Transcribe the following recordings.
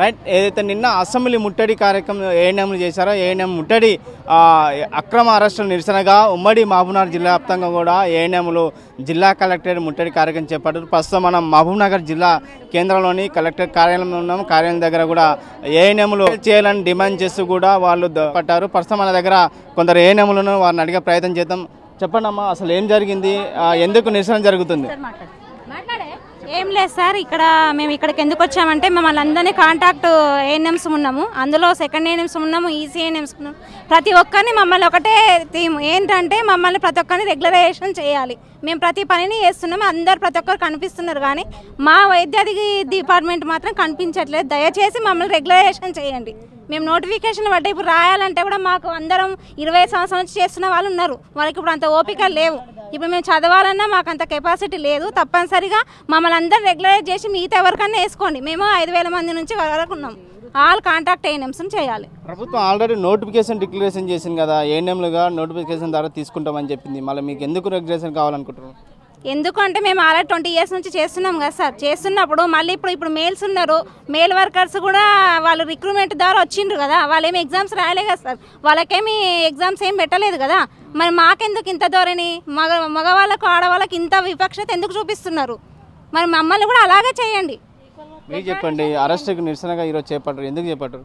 right ఏదైతే నిన్న assembly ముట్టడి కార్యక్రమం ఏఎన్ఎంలు చేశారో ఏఎన్ఎం ముట్టడి అక్రమ అరెస్టుల నిరసనగా ఉమ్మడి మహబూబ్నగర్ జిల్లా వ్యాప్తంగా కూడా ఏఎన్ఎంలు జిల్లా కలెక్టరేట్ ముట్టడి కార్యక్రమం చేపట్టారు ప్రస్తుతం మనం మహబూబ్నగర్ జిల్లా కేంద్రంలోని కలెక్టర్ కార్యాలయంలో ఉన్నాం కార్యాలయం దగ్గర కూడా ఏఎన్ఎంలు చేయాలని డిమాండ్ చేస్తూ కూడా వాళ్ళు పట్టారు ప్రస్తుతం మన దగ్గర కొందరు ఏఎన్ఎంలను వారిని అడిగే ప్రయత్నం చేద్దాం చెప్పండి అమ్మా అసలు ఏం జరిగింది ఎందుకు నిరసన జరుగుతుంది ఏం లేదు సార్ ఇక్కడ మేము ఇక్కడికి ఎందుకు వచ్చామంటే మమ్మల్ని అందరినీ కాంటాక్ట్ ఏఎన్ఎంస్ ఉన్నాము అందులో సెకండ్ ఏఎన్ఎంస్ ఉన్నాము ఈసీ ఏఎన్ఎంస్ ఉన్నాము ప్రతి ఒక్కరిని మమ్మల్ని ఒకటే థీమ్ ఏంటంటే మమ్మల్ని ప్రతి ఒక్కరిని రెగ్యులరైజేషన్ చేయాలి మేము ప్రతి పనిని చేస్తున్నాము అందరు ప్రతి ఒక్కరు కనిపిస్తున్నారు కానీ మా వైద్యాధికి డిపార్ట్మెంట్ మాత్రం కనిపించట్లేదు దయచేసి మమ్మల్ని రెగ్యులరైజేషన్ చేయండి మేము నోటిఫికేషన్ పడ్డ ఇప్పుడు రాయాలంటే కూడా మాకు అందరం ఇరవై సంవత్సరం నుంచి చేస్తున్న వాళ్ళు ఉన్నారు వాళ్ళకి ఇప్పుడు అంత ఓపిక లేవు ఇప్పుడు మేము చదవాలన్నా మాకు అంత కెపాసిటీ లేదు తప్పనిసరిగా మమ్మల్ని అందరూ రెగ్యులరైజ్ చేసి మిగతా ఎవరికన్నా వేసుకోండి మేము ఐదు మంది నుంచి వరకు ఉన్నాం ఆల్ కాంట్రాక్ట్ ఏఎన్ఎంస్ చేయాలి ప్రభుత్వం ఆల్రెడీ నోటిఫికేషన్ డిక్లరేషన్ చేసింది కదా ఏఎన్ఎంలుగా నోటిఫికేషన్ ద్వారా తీసుకుంటామని చెప్పింది మళ్ళీ మీకు ఎందుకు రెగ్యులేషన్ కావాలనుకుంటున్నారు ఎందుకంటే మేము ఆల్రెడీ ట్వంటీ ఇయర్స్ నుంచి చేస్తున్నాం కదా సార్ చేస్తున్నప్పుడు మళ్ళీ ఇప్పుడు ఇప్పుడు మేల్స్ ఉన్నారు మేల్ వర్కర్స్ కూడా వాళ్ళు రిక్రూట్మెంట్ ద్వారా వచ్చిండ్రు కదా వాళ్ళేమి ఎగ్జామ్స్ రాయలే కదా సార్ వాళ్ళకేమి ఎగ్జామ్స్ ఏం పెట్టలేదు కదా మరి మాకెందుకు ఇంత ధోరణి మగ మగవాళ్ళకు ఆడవాళ్ళకి ఇంత వివక్షత ఎందుకు చూపిస్తున్నారు మరి మమ్మల్ని కూడా అలాగే చేయండి మీరు చెప్పండి అరెస్ట్కి నిరసనగా ఈరోజు చేపట్టరు ఎందుకు చేపట్టరు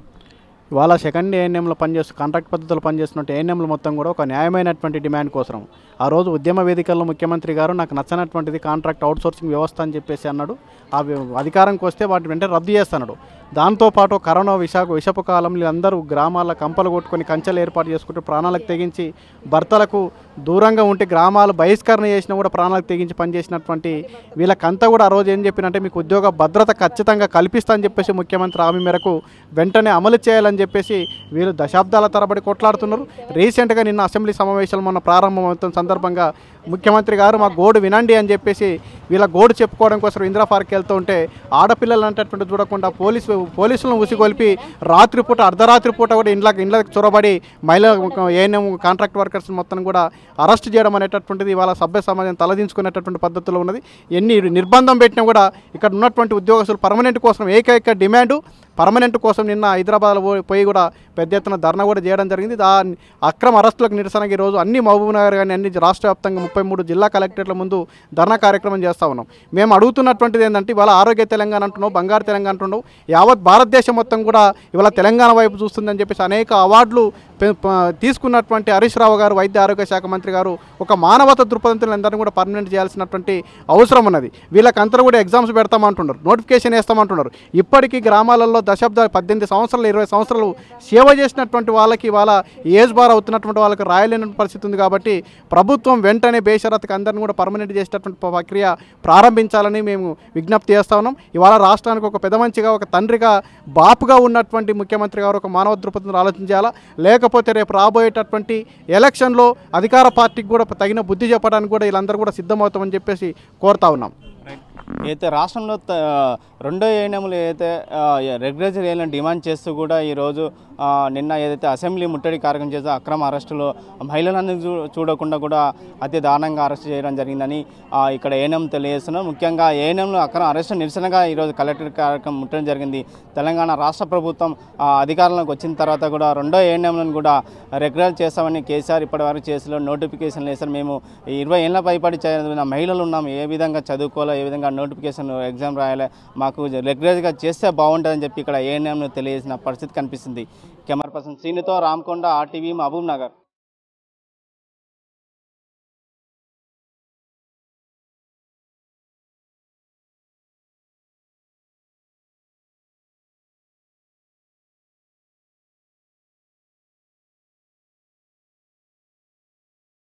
ఇవాళ సెకండ్ ఏఎన్ఎంలో పనిచేస్తూ కాంట్రాక్ట్ పద్ధతిలో పనిచేస్తున్నట్టు ఏఎన్ఎంలు మొత్తం కూడా ఒక న్యాయమైనటువంటి డిమాండ్ కోసం ఆ రోజు ఉద్యమ వేదికల్లో ముఖ్యమంత్రి గారు నాకు నచ్చనటువంటిది కాంట్రాక్ట్ అవుట్సోర్సింగ్ వ్యవస్థ అని చెప్పేసి అన్నాడు ఆ అధికారంకి వస్తే వాటి వెంటనే రద్దు చేస్తున్నాడు దాంతోపాటు కరోనా విశాఖ విషపు కాలంలో అందరూ గ్రామాల కంపలు కొట్టుకొని కంచెలు ఏర్పాటు చేసుకుంటూ ప్రాణాలకు తెగించి భర్తలకు దూరంగా ఉంటే గ్రామాలు బహిష్కరణ చేసినా కూడా ప్రాణాలకు తెగించి పనిచేసినటువంటి వీళ్ళకంతా కూడా ఆ రోజు ఏం చెప్పినంటే మీకు ఉద్యోగ భద్రత ఖచ్చితంగా అని చెప్పేసి ముఖ్యమంత్రి హామీ మేరకు వెంటనే అమలు చేయాలని చెప్పేసి వీళ్ళు దశాబ్దాల తరబడి కొట్లాడుతున్నారు రీసెంట్గా నిన్న అసెంబ్లీ సమావేశాలు మొన్న ప్రారంభమవుతున్న సందర్భంగా ముఖ్యమంత్రి గారు మా గోడు వినండి అని చెప్పేసి వీళ్ళ గోడు చెప్పుకోవడం కోసం ఇందిరా పార్క్ వెళ్తూ ఉంటే ఆడపిల్లలు అంటటువంటి చూడకుండా పోలీసు పోలీసులను ఉసిగొల్పి రాత్రిపూట అర్ధరాత్రి పూట కూడా ఇండ్ల ఇండ్లకు చొరబడి మహిళ ఏఎన్ఎం కాంట్రాక్ట్ వర్కర్స్ మొత్తం కూడా అరెస్ట్ చేయడం అనేటటువంటిది ఇవాళ సభ్య సమాజం తలదించుకునేటటువంటి పద్ధతిలో ఉన్నది ఎన్ని నిర్బంధం పెట్టినా కూడా ఇక్కడ ఉన్నటువంటి ఉద్యోగస్తులు పర్మనెంట్ కోసం ఏకైక డిమాండ్ పర్మనెంట్ కోసం నిన్న హైదరాబాద్లో పోయి కూడా పెద్ద ఎత్తున ధర్నా కూడా చేయడం జరిగింది ఆ అక్రమ అరెస్టులకు నిరసనగా ఈరోజు అన్ని మహబూబ్ నగర్ కానీ అన్ని రాష్ట్ర వ్యాప్తంగా ముప్పై మూడు జిల్లా కలెక్టర్ల ముందు ధర్నా కార్యక్రమం చేస్తూ ఉన్నాం మేము అడుగుతున్నటువంటిది ఏంటంటే ఇవాళ ఆరోగ్య తెలంగాణ అంటున్నాం బంగారు తెలంగాణ అంటున్నాం యావత్ భారతదేశం మొత్తం కూడా ఇవాళ తెలంగాణ వైపు చూస్తుందని చెప్పేసి అనేక అవార్డులు తీసుకున్నటువంటి హరీష్ రావు గారు వైద్య ఆరోగ్య శాఖ మంత్రి గారు ఒక మానవత అందరినీ కూడా పర్మనెంట్ చేయాల్సినటువంటి అవసరం ఉన్నది వీళ్ళకంతా కూడా ఎగ్జామ్స్ పెడతామంటున్నారు నోటిఫికేషన్ వేస్తామంటున్నారు ఇప్పటికీ గ్రామాలలో దశాబ్దాలు పద్దెనిమిది సంవత్సరాలు ఇరవై సంవత్సరాలు సేవ చేసినటువంటి వాళ్ళకి వాళ్ళ ఏజ్ బార్ అవుతున్నటువంటి వాళ్ళకి రాయలేని పరిస్థితి ఉంది కాబట్టి ప్రభుత్వం వెంటనే బేషరత్కి అందరిని కూడా పర్మనెంట్ చేసేటటువంటి ప్రక్రియ ప్రారంభించాలని మేము విజ్ఞప్తి చేస్తా ఉన్నాం ఇవాళ రాష్ట్రానికి ఒక పెద్ద మంచిగా ఒక తండ్రిగా బాపుగా ఉన్నటువంటి ముఖ్యమంత్రి గారు ఒక మానవ దృపతిని ఆలోచించాలా లేకపోతే రేపు రాబోయేటటువంటి ఎలక్షన్లో అధికార పార్టీకి కూడా తగిన బుద్ధి చెప్పడానికి కూడా వీళ్ళందరూ కూడా సిద్ధమవుతామని చెప్పేసి కోరుతా ఉన్నాం అయితే రాష్ట్రంలో రెండో ఏఎన్ఎంలు ఏదైతే రెగ్యులేజర్ ఏఎన్ఎం డిమాండ్ చేస్తూ కూడా ఈరోజు నిన్న ఏదైతే అసెంబ్లీ ముట్టడి కార్యక్రమం చేస్తూ అక్రమ అరెస్టులు మహిళలందరూ చూడకుండా కూడా అతి దారుణంగా అరెస్ట్ చేయడం జరిగిందని ఇక్కడ ఏఎన్ఎం తెలియజేస్తున్నాం ముఖ్యంగా ఏఎన్ఎంలో అక్రమ అరెస్టు నిరసనగా ఈరోజు కలెక్టర్ కార్యక్రమం ముట్టడం జరిగింది తెలంగాణ రాష్ట్ర ప్రభుత్వం అధికారంలోకి వచ్చిన తర్వాత కూడా రెండో ఏఎన్ఎంలను కూడా రెగ్యులర్ చేస్తామని కేసీఆర్ ఇప్పటివరకు చేసిన నోటిఫికేషన్లు వేసారు మేము ఇరవై ఏళ్ళ పైపడి చేయడం మహిళలు ఉన్నాం ఏ విధంగా చదువుకోవాలో ఏ విధంగా నోటిఫికేషన్ ఎగ్జామ్ రాయాలి మాకు రెగ్యులర్గా చేస్తే బాగుంటుందని చెప్పి ఇక్కడ ఏఎన్ఎంను తెలియజేసిన పరిస్థితి కనిపిస్తుంది కెమెరా పర్సన్ శ్రీనితో రామకొండ ఆర్టీవీ మహబూబ్ నగర్